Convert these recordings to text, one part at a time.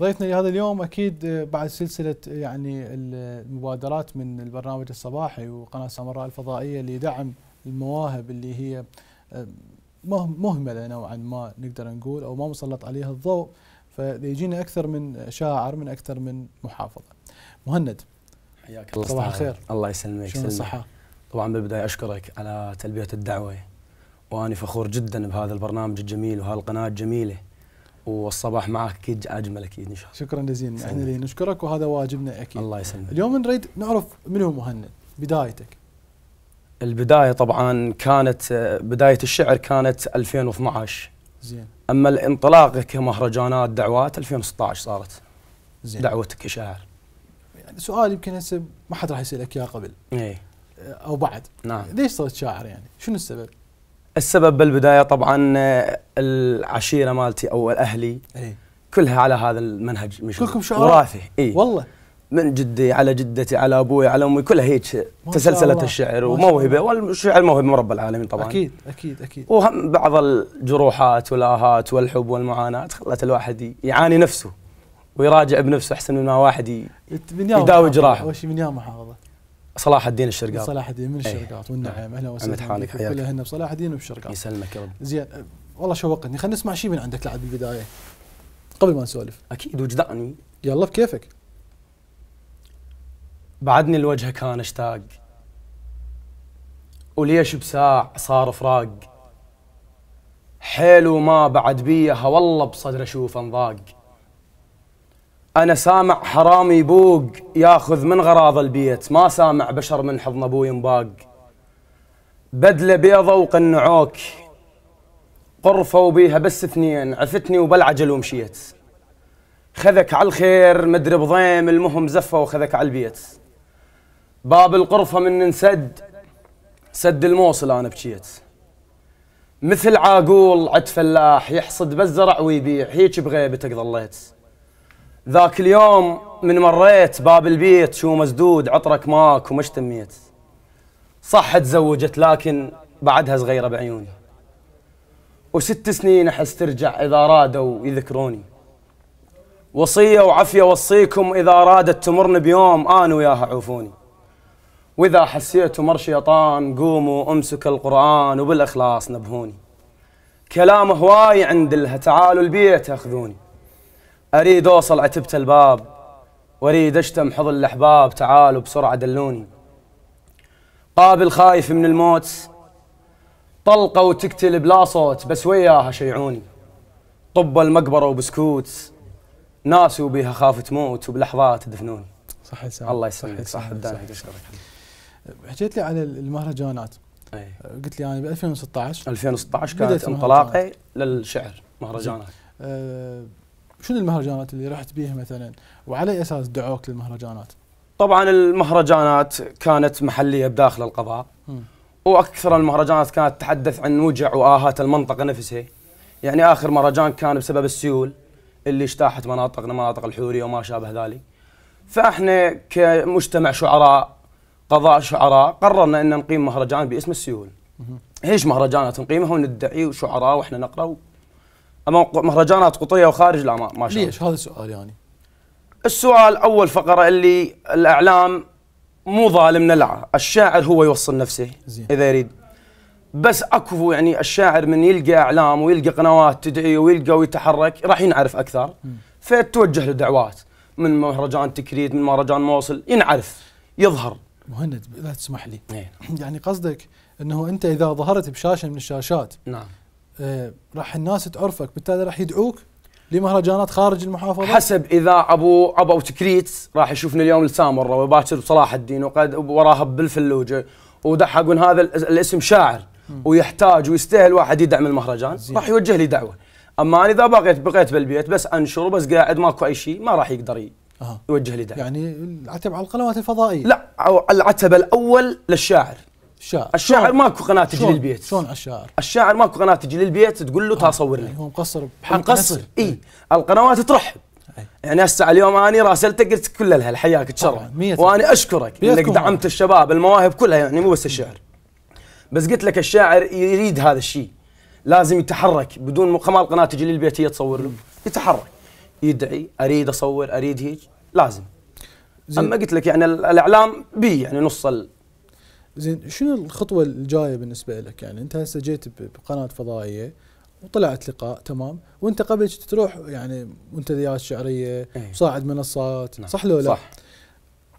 ضيفنا لهذا اليوم اكيد آه، بعد سلسله آه، يعني المبادرات من البرنامج الصباحي وقناه سامراء الفضائيه لدعم المواهب اللي هي آه، مهمله نوعا ما نقدر نقول او ما مسلط عليها الضوء فيجينا اكثر من شاعر من اكثر من محافظه. مهند حياك الله صباح الخير الله يسلمك شلون الصحه؟ طبعا بالبدايه اشكرك على تلبيه الدعوه واني فخور جدا بهذا البرنامج الجميل وهالقناه الجميله والصباح معك اكيد اجمل اكيد ان شاء الله شكرا جزيلا احنا اللي يعني نشكرك وهذا واجبنا اكيد الله يسلمك اليوم نريد نعرف من هو مهند بدايتك البدايه طبعا كانت بدايه الشعر كانت 2012 زين اما الانطلاق كمهرجانات دعوات 2016 صارت زين دعوتك كشاعر يعني سؤال يمكن هسه ما حد راح يسالك اياه قبل ايه او بعد نعم ليش صرت شاعر يعني شنو السبب السبب بالبدايه طبعا آه، العشيره مالتي او الاهلي ايه؟ كلها على هذا المنهج مش كلكم شعراء وراثي اي والله من جدي على جدتي على ابوي على امي كلها هيك تسلسله الشعر وموهبه والشعر موهبه من رب العالمين طبعا اكيد اكيد اكيد وهم بعض الجروحات والاهات والحب والمعاناه خلت الواحد يعاني نفسه ويراجع بنفسه احسن من ما واحد يداوي جراحه من يا محافظه صلاح الدين الشرقاط صلاح الدين من إيه. الشرقاط والنعم اهلا وسهلا عمت حالك حياك كلها هنا بصلاح الدين وبالشرقاط يسلمك يا رب زين والله شوقتني خلينا نسمع شيء من عندك لعب بالبدايه قبل ما نسولف اكيد وجدعني يلا بكيفك بعدني الوجه كان اشتاق وليش بساع صار فراق حيل وما بعد بيها والله بصدر اشوف انضاق انا سامع حرامي يبوق ياخذ من غراض البيت ما سامع بشر من حضن ابوي مباق بدله بيضه وقنعوك قرفه وبيها بس اثنين عفتني وبالعجل ومشيت خذك على الخير مدري بضيم المهم زفه وخذك على البيت باب القرفه من نسد سد الموصل انا بكيت مثل عاقول عد فلاح يحصد بالزرع ويبيع هيك بغيبتك ظليت ذاك اليوم من مريت باب البيت شو مسدود عطرك ماك وما اشتميت صح تزوجت لكن بعدها صغيرة بعيوني وست سنين أحس ترجع إذا رادوا يذكروني وصية وعافية وصيكم إذا رادت تمرن بيوم أنا وياها عوفوني وإذا حسيتوا مر شيطان قوموا أمسك القرآن وبالإخلاص نبهوني كلام هواي عند الها تعالوا البيت أخذوني أريد أوصل عتبة الباب وأريد أشتم حضن الأحباب تعالوا بسرعة دلوني قابل خايف من الموت طلقة وتقتل بلا صوت بس وياها شيعوني طب المقبرة وبسكوت ناس وبيها خاف تموت وبلحظات دفنوني صح سعر. الله يسلمك صح الدالك حكيت لي عن المهرجانات أي. قلت لي انا ب 2016 2016 كانت انطلاقي للشعر مهرجانات أه شنو المهرجانات اللي رحت بيها مثلا وعلى اساس دعوك للمهرجانات؟ طبعا المهرجانات كانت محليه بداخل القضاء م. واكثر المهرجانات كانت تتحدث عن وجع واهات المنطقه نفسها يعني اخر مهرجان كان بسبب السيول اللي اجتاحت مناطقنا مناطق الحوريه وما شابه ذلك فاحنا كمجتمع شعراء قضاء شعراء قررنا ان نقيم مهرجان باسم السيول ايش مهرجانات نقيمها وندعي شعراء واحنا نقرا امام مهرجانات قطريه وخارج لا ما, ما شاء ليش هذا السؤال يعني السؤال اول فقره اللي الاعلام مو ظالمنا لا الشاعر هو يوصل نفسه زين. اذا يريد بس اكو يعني الشاعر من يلقى اعلام ويلقى قنوات تدعي ويلقى ويتحرك راح ينعرف اكثر فتوجه له دعوات من مهرجان تكريت من مهرجان موصل ينعرف يظهر مهند اذا تسمح لي إيه. يعني قصدك انه انت اذا ظهرت بشاشه من الشاشات نعم آه، راح الناس تعرفك بالتالي راح يدعوك لمهرجانات خارج المحافظه حسب اذا ابو ابو تكريت راح يشوفني اليوم السامره وباكر بصلاح الدين وقد وراها بالفلوجه ودحق هذا الاسم شاعر ويحتاج ويستاهل واحد يدعم المهرجان راح يوجه لي دعوه اما انا اذا بقيت بقيت بالبيت بس انشر وبس قاعد ماكو اي شيء ما راح يقدر يوجه لي دعوه يعني العتب على القنوات الفضائيه لا العتب الاول للشاعر الشاعر الشاعر ماكو قناه تجي للبيت شلون الشاعر؟ الشاعر ماكو قناه تجي للبيت تقول له تصور تعال صور لي هو مقصر بحق مقصر اي القنوات ترحب يعني هسه اليوم اني راسلتك قلت كل لها حياك تشرف وانا اشكرك انك دعمت الشباب المواهب كلها يعني مو بس الشعر بس قلت لك الشاعر يريد هذا الشيء لازم يتحرك بدون مقامات قناه تجي للبيت هي تصور له يتحرك يدعي اريد اصور اريد هيك لازم زي. اما قلت لك يعني الاعلام بي يعني نص زين شنو الخطوه الجايه بالنسبه لك يعني انت هسه جيت بقناه فضائيه وطلعت لقاء تمام وانت قبل تروح يعني منتديات شعريه أيه. صاعد منصات نعم. صح لو لا صح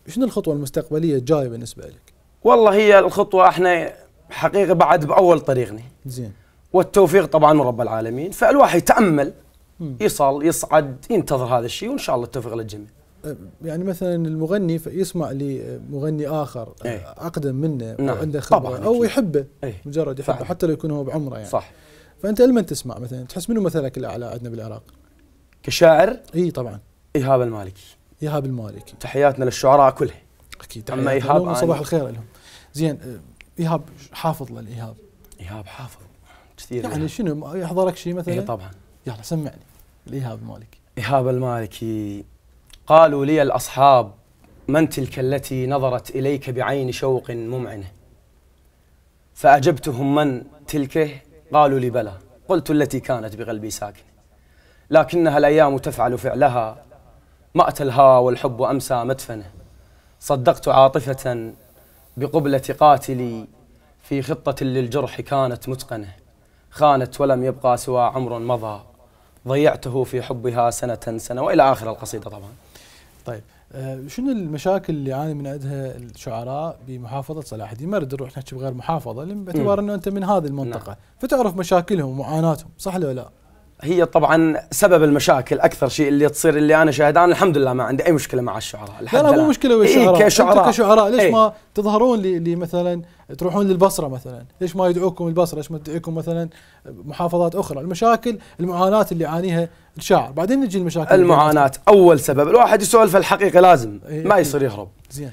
شنو الخطوه المستقبليه الجايه بالنسبه لك والله هي الخطوه احنا حقيقه بعد باول طريقنا زين والتوفيق طبعا من رب العالمين فالواحد يتامل يصل يصعد ينتظر هذا الشيء وان شاء الله التوفيق للجميع يعني مثلا المغني يسمع لمغني اخر أي. اقدم منه نعم. وعنده خبره او يحبه أي. مجرد يحبه صح. حتى لو يكون هو بعمره يعني صح فانت لما تسمع مثلا تحس منو مثلك الاعلى عندنا بالعراق؟ كشاعر؟ اي طبعا ايهاب المالكي ايهاب المالكي تحياتنا للشعراء كلهم اكيد اما ايهاب صباح الخير لهم زين ايهاب حافظ للايهاب ايهاب حافظ كثير يعني شنو يحضرك شيء مثلا؟ اي طبعا يلا سمعني الايهاب المالكي ايهاب المالكي قالوا لي الأصحاب من تلك التي نظرت إليك بعين شوق ممعنة فأجبتهم من تلك قالوا لي بلى قلت التي كانت بقلبي ساكنة لكنها الأيام تفعل فعلها مأت الهوى والحب أمسى مدفنه صدقت عاطفة بقبلة قاتلي في خطة للجرح كانت متقنة خانت ولم يبقى سوى عمر مضى ضيعته في حبها سنة سنة وإلى آخر القصيدة طبعا طيب آه، شنو المشاكل اللي يعاني من عندها الشعراء بمحافظه صلاح الدين؟ ما اريد نروح نحكي بغير محافظه باعتبار انه انت من هذه المنطقه نعم. فتعرف مشاكلهم ومعاناتهم صح ولا لا؟ هي طبعا سبب المشاكل اكثر شيء اللي تصير اللي انا شاهد انا الحمد لله ما عندي اي مشكله مع الشعراء لا لا مو مشكله ويا الشعراء إيه كشعراء كشعراء ليش إيه؟ ما تظهرون لي مثلا تروحون للبصره مثلا ليش ما يدعوكم البصره ليش ما تدعوكم مثلا محافظات اخرى المشاكل المعاناه اللي يعانيها الشاعر بعدين نجي المشاكل المعاناه اول سبب الواحد يسولف في الحقيقه لازم إيه،, إيه ما يصير يهرب زين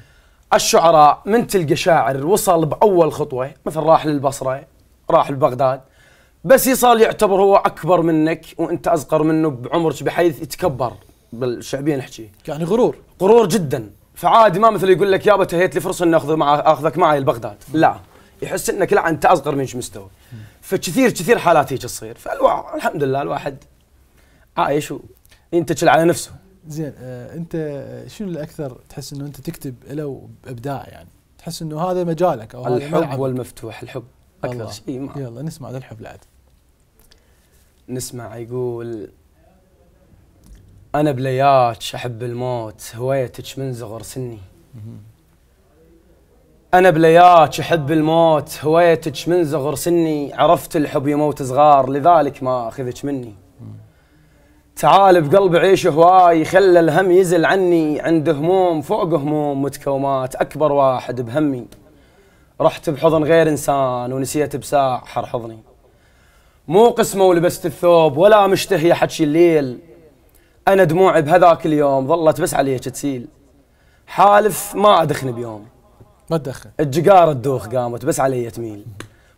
الشعراء من تلقى شاعر وصل باول خطوه مثل راح للبصره راح لبغداد بس يصال يعتبر هو اكبر منك وانت اصغر منه بعمرك بحيث يتكبر بالشعبيه نحكي يعني غرور غرور جدا فعادي ما مثل يقول لك يابا تهيت لي فرصه اني اخذ مع اخذك معي لبغداد لا يحس انك لا انت اصغر منك مستوى فكثير كثير حالات هيك تصير فالحمد لله الواحد عايش وينتجل على نفسه زين آه انت شنو الاكثر تحس انه انت تكتب له بابداع يعني تحس انه هذا مجالك او الحب والمفتوح الحب اكثر شيء يلا نسمع الحب لعد نسمع يقول أنا بلياتش أحب الموت هويتك من صغر سني أنا بلياتش أحب الموت هويتك من صغر سني عرفت الحب يموت صغار لذلك ما أخذك مني تعال بقلبي عيش هواي خلى الهم يزل عني عند هموم فوق هموم متكومات أكبر واحد بهمي رحت بحضن غير إنسان ونسيت بساع حر حضني مو قسمه ولبست الثوب ولا مشتهية حكي الليل أنا دموعي بهذاك اليوم ظلت بس عليك تسيل حالف ما أدخن بيوم ما تدخن الجقار الدوخ قامت بس علي تميل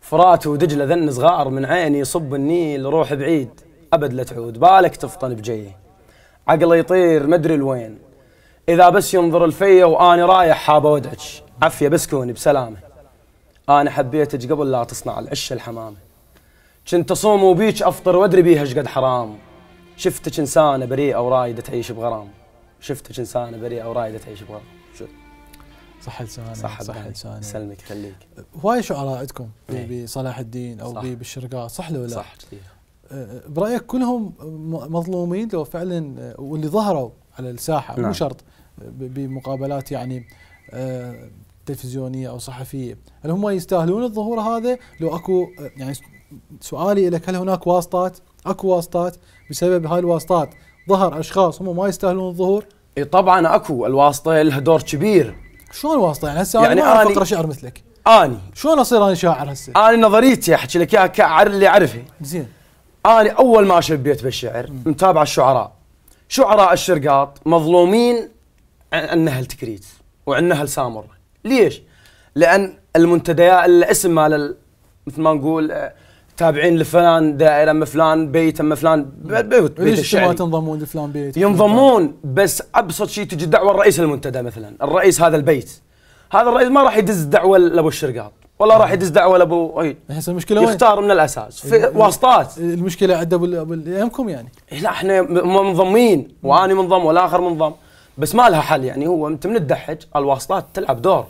فرات ودجلة ذن صغار من عيني صب النيل روح بعيد أبد لا تعود بالك تفطن بجيه عقله يطير مدري لوين إذا بس ينظر الفية وأنا رايح حاب أودعج عفية بس كوني بسلامة أنا حبيتك قبل لا تصنع العش الحمامة كنت اصوم وبيك افطر وادري بيها قد حرام شفتك انسانه بريئه ورايده تعيش بغرام شفتك انسانه بريئه ورايده تعيش بغرام صح لسانك صح, صح لسانك سلمك خليك هواي شعراء عندكم إيه. بصلاح الدين او بالشرقاء صح لو لا؟ صح كثير أه، أه، برايك كلهم مظلومين لو فعلا أه، واللي ظهروا على الساحه نعم. مو شرط بمقابلات يعني تلفزيونيه او صحفيه، هل هم يستاهلون الظهور هذا لو اكو يعني سؤالي لك هل هناك واسطات؟ اكو واسطات بسبب هاي الواسطات ظهر اشخاص هم ما يستاهلون الظهور؟ اي طبعا اكو الواسطه لها دور كبير شلون واسطه يعني هسه يعني انا ما اقرا شعر مثلك اني شلون اصير انا شاعر هسه؟ انا نظريتي احكي لك اياها كعر اللي اعرفه زين انا اول ما شبيت بالشعر متابع الشعراء شعراء الشرقاط مظلومين عن اهل تكريت وعن اهل سامر ليش؟ لان المنتديات الاسم مال مثل ما نقول آه، تابعين لفلان دائره مفلان فلان بيت مفلان فلان نعم. بيت, بيت الشعري ما تنضمون لفلان بيت ينضمون بس ابسط شيء تجي دعوه الرئيس المنتدى مثلا الرئيس هذا البيت هذا الرئيس ما راح يدز دعوه لابو الشرقاط ولا راح يدز دعوه لابو اي المشكله وين؟ يختار من الاساس في واسطات المشكله عند ابو يعني إيه، لا احنا منضمين واني منضم والاخر منضم بس ما لها حل يعني هو انت من تدحج الواسطات تلعب دور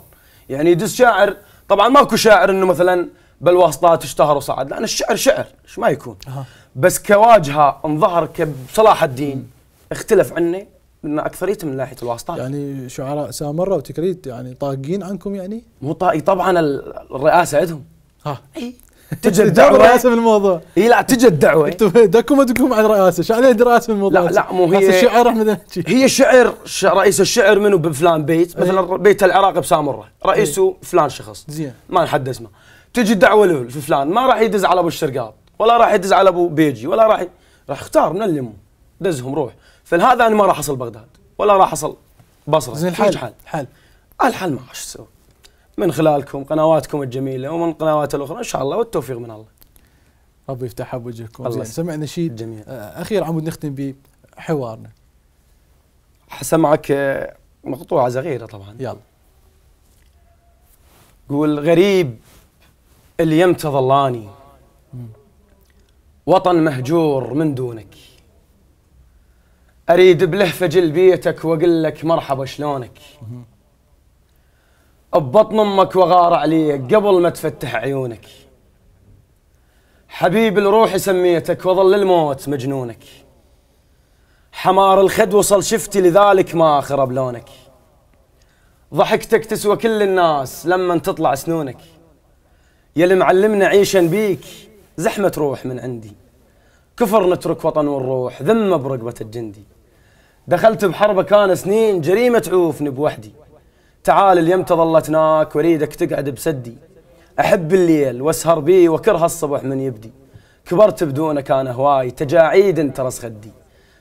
يعني يدز شاعر طبعا ماكو شاعر انه مثلا بالواسطات اشتهر وصعد لان الشعر شعر ايش ما يكون أه. بس كواجهه انظهر كصلاح الدين اختلف عني من اكثريتهم من ناحيه الواسطات يعني شعراء سامره وتكريت يعني طاقين عنكم يعني؟ مو طاقي طبعا الرئاسه عندهم ها اي تجي الدعوه رئاسه من الموضوع اي لا تجي الدعوه انتم دكم ادكم على الرئاسه ايش عليه دراسه من الموضوع لا لا مو هي الشعر احمد هي شعر رئيس الشعر منو بفلان بيت مثلا بيت العراق بسامره رئيسه فلان شخص زين ما نحدد اسمه تجي الدعوه له في فلان ما راح يدز على ابو الشرقاط ولا راح يدز على ابو بيجي ولا راح ي... راح اختار من اللي دزهم روح فلهذا انا ما راح اصل بغداد ولا راح اصل بصره زين الحل حل حل الحل ما ايش تسوي من خلالكم قنواتكم الجميله ومن القنوات الاخرى ان شاء الله والتوفيق من الله ربي يفتحها بوجهكم الله سمعنا شيء جميل آه، اخير عمود نختم بحوارنا حسمعك آه، مقطوعه صغيره طبعا يلا قول غريب اللي يمتظلاني وطن مهجور من دونك اريد بلهفه جلبيتك واقول لك مرحبا شلونك ببطن امك وغار عليك قبل ما تفتح عيونك حبيب الروح سميتك وظل الموت مجنونك حمار الخد وصل شفتي لذلك ما خرب لونك ضحكتك تسوى كل الناس لما تطلع سنونك يا اللي معلمنا عيشا بيك زحمة روح من عندي كفر نترك وطن ونروح ذمة برقبة الجندي دخلت بحربك أنا سنين جريمة تعوفني بوحدي تعال اليوم تظلتناك واريدك تقعد بسدي أحب الليل واسهر بيه وكره الصبح من يبدي كبرت بدونك أنا هواي تجاعيد انترس خدي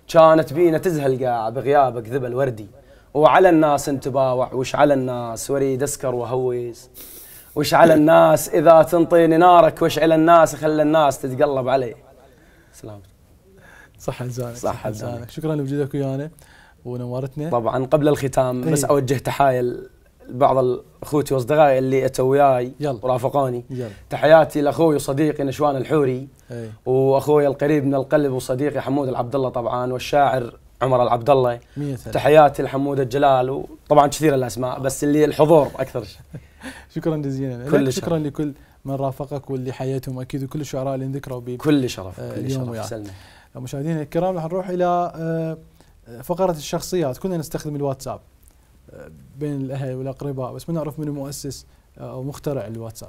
كانت بينا تزهل قاع بغيابك ذبل وردي وعلى الناس انتباوع وش على الناس واريد اسكر وهويس واشعل الناس اذا تنطيني نارك واشعل الناس خلي الناس تتقلب علي سلام صح لزانك صح لزانك شكرا لوجودك ويانا ونورتنا طبعا قبل الختام ايه؟ بس اوجه تحايا لبعض اخوتي واصدقائي اللي اتوا وياي ورافقوني تحياتي لاخوي وصديقي نشوان الحوري ايه؟ واخوي القريب من القلب وصديقي حمود العبد الله طبعا والشاعر عمر العبد الله تحياتي لحمود الجلال وطبعا كثير الاسماء بس اللي الحضور اكثر شيء شكرا جزيلا كل شكرا شرف. لكل من رافقك واللي حياتهم اكيد وكل الشعراء اللي ذكروا بي كل شرف آه كل شرف يعني. سلمي مشاهدينا الكرام راح نروح الى آه، فقره الشخصيات كنا نستخدم الواتساب آه، بين الاهل والاقرباء بس ما نعرف من مؤسس آه، او مخترع الواتساب